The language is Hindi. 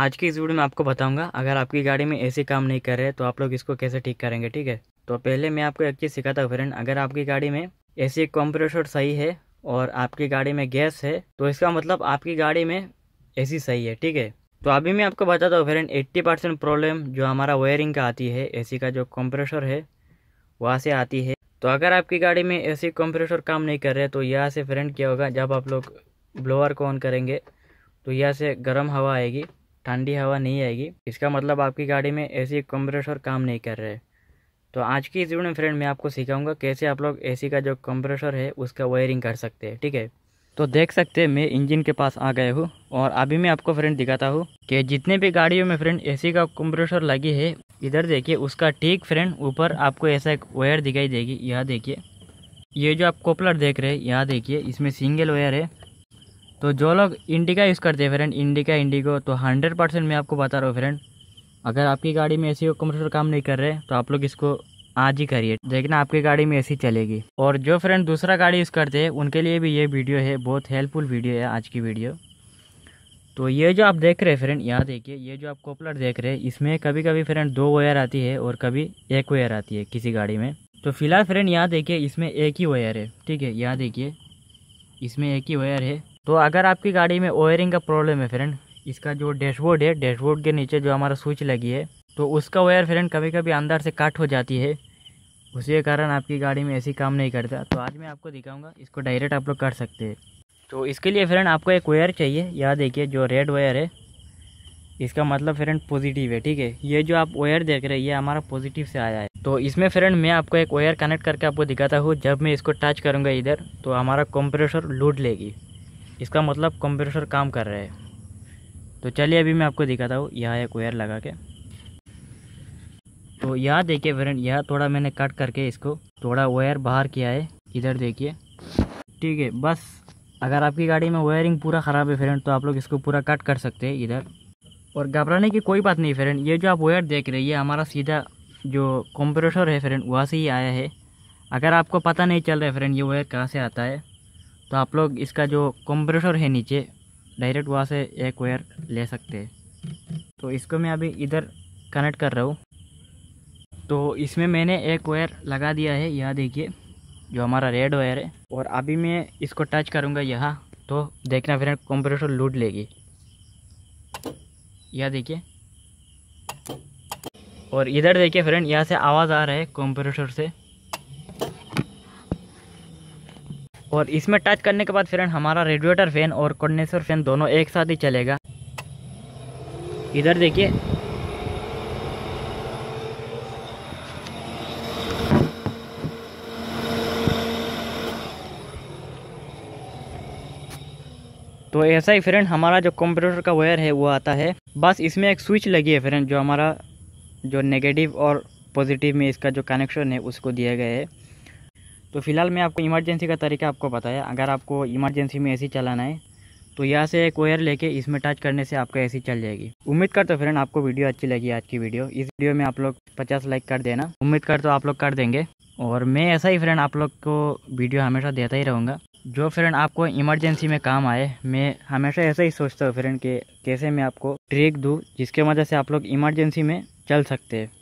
आज की इस वीडियो में आपको बताऊंगा अगर आपकी गाड़ी में ऐसे काम नहीं कर रहे तो आप लोग इसको कैसे ठीक करेंगे ठीक है तो पहले मैं आपको एक चीज़ सिखाता हूँ फ्रेंड अगर आपकी गाड़ी में ऐसी कॉम्प्रेशर सही है और आपकी गाड़ी में गैस है तो इसका मतलब आपकी गाड़ी में ए सही है ठीक है तो अभी मैं आपको बताता हूँ फ्रेंड एट्टी परसेंट प्रॉब्लम जो हमारा वायरिंग का आती है ए का जो कॉम्प्रेशर है वहाँ से आती है तो अगर आपकी गाड़ी में एसी कंप्रेसर काम नहीं कर रहे तो यहाँ से फ्रेंड क्या होगा जब आप लोग ब्लोअर को ऑन करेंगे तो यहाँ से गर्म हवा आएगी ठंडी हवा नहीं आएगी इसका मतलब आपकी गाड़ी में एसी कंप्रेसर काम नहीं कर रहे तो आज की इस वीडियो में फ्रेंड मैं आपको सिखाऊंगा कैसे आप लोग एसी का जो कंप्रेसर है उसका वायरिंग कर सकते हैं ठीक है तो देख सकते हैं मैं इंजन के पास आ गए हूँ और अभी मैं आपको फ्रेंड दिखाता हूँ कि जितने भी गाड़ियों में फ्रेंड एसी का कंप्रेसर लगी है इधर देखिए उसका ठीक फ्रेंड ऊपर आपको ऐसा एक वायर दिखाई देगी यह देखिए ये जो आप कोपलर देख रहे हैं यहाँ देखिए इसमें सिंगल वायर है तो जो लोग इंडिका यूज़ करते हैं फ्रेंड इंडिका इंडिगो तो हंड्रेड परसेंट मैं आपको बता रहा हूँ फ्रेंड अगर आपकी गाड़ी में ऐसी कंप्यूटर काम नहीं कर रहे तो आप लोग इसको आज ही करिए देखना आपकी गाड़ी में ऐसी चलेगी और जो फ्रेंड दूसरा गाड़ी यूज़ करते हैं उनके लिए भी ये वीडियो है बहुत हेल्पफुल वीडियो है आज की वीडियो तो ये जो आप देख रहे हैं फ्रेंड यहाँ देखिए ये जो आप कोपलर देख रहे हैं इसमें कभी कभी फ्रेंड दो वायर आती है और कभी एक वायर आती है किसी गाड़ी में तो फिलहाल फ्रेंड यहाँ देखिए इसमें एक ही वायर है ठीक है यहाँ देखिए इसमें एक ही वायर है तो अगर आपकी गाड़ी में ओयरिंग का प्रॉब्लम है फ्रेंड इसका जो डैशबोर्ड है डैशबोर्ड के नीचे जो हमारा स्विच लगी है तो उसका वायर फ्रेंड कभी कभी अंदर से काट हो जाती है उसी कारण आपकी गाड़ी में ऐसी काम नहीं करता तो आज मैं आपको दिखाऊंगा इसको डायरेक्ट आप लोग कर सकते हैं तो इसके लिए फ्रेंड आपको एक वायर चाहिए यह देखिए जो रेड वायर है इसका मतलब फ्रेंड पॉजिटिव है ठीक है ये जो आप वायर देख रहे हैं ये हमारा पॉजिटिव से आया है तो इसमें फ्रेंड मैं आपको एक वायर कनेक्ट करके आपको दिखाता हूँ जब मैं इसको टच करूँगा इधर तो हमारा कंप्रेसर लूट लेगी इसका मतलब कंप्रेसर काम कर रहा है तो चलिए अभी मैं आपको दिखाता हूँ यहाँ एक वायर लगा के तो यहाँ देखिए फ्रेंड यहाँ थोड़ा मैंने कट करके इसको थोड़ा वायर बाहर किया है इधर देखिए ठीक है बस अगर आपकी गाड़ी में वायरिंग पूरा ख़राब है फ्रेंड तो आप लोग इसको पूरा कट कर सकते हैं इधर और घबराने की कोई बात नहीं फ्रेंड ये जो आप वायर देख रहे हैं ये हमारा सीधा जो कंप्रेसर है फ्रेंड वहाँ से ही आया है अगर आपको पता नहीं चल रहा है फ्रेंड ये वायर कहाँ से आता है तो आप लोग इसका जो कंप्रेसर है नीचे डायरेक्ट वहाँ से एक वायर ले सकते हैं तो इसको मैं अभी इधर कनेक्ट कर रहा हूँ तो इसमें मैंने एक वायर लगा दिया है यह देखिए जो हमारा रेड वायर है और अभी मैं इसको टच करूँगा यहाँ तो देखना फिर कंप्रेसर लूट लेगी यह देखिए और इधर देखिए फ्रेंड यहाँ से आवाज़ आ रहा है कंप्रेसर से और इसमें टच करने के बाद फ्रेंड हमारा रेडिएटर फ़ैन और कंडेंसर फ़ैन दोनों एक साथ ही चलेगा इधर देखिए तो ऐसा ही फ्रेंड हमारा जो कंप्यूटर का वायर है वो आता है बस इसमें एक स्विच लगी है फ्रेंड जो हमारा जो नेगेटिव और पॉजिटिव में इसका जो कनेक्शन है उसको दिया गया है तो फिलहाल मैं आपको इमरजेंसी का तरीका आपको बताया अगर आपको इमरजेंसी में एसी चलाना है तो यहाँ से एक वायर लेके इसमें टच करने से आपका ऐसी चल जाएगी उम्मीद करता हूँ फ्रेंड आपको वीडियो अच्छी लगी आज की वीडियो इस वीडियो में आप लोग पचास लाइक कर देना उम्मीद कर तो आप लोग कर देंगे और मैं ऐसा ही फ्रेंड आप लोग को वीडियो हमेशा देता ही रहूँगा जो फ्रेंड आपको इमरजेंसी में काम आए मैं हमेशा ऐसा ही सोचता हूँ फ्रेंड कि कैसे मैं आपको ट्रेक दूँ जिसके वजह से आप लोग इमरजेंसी में चल सकते हैं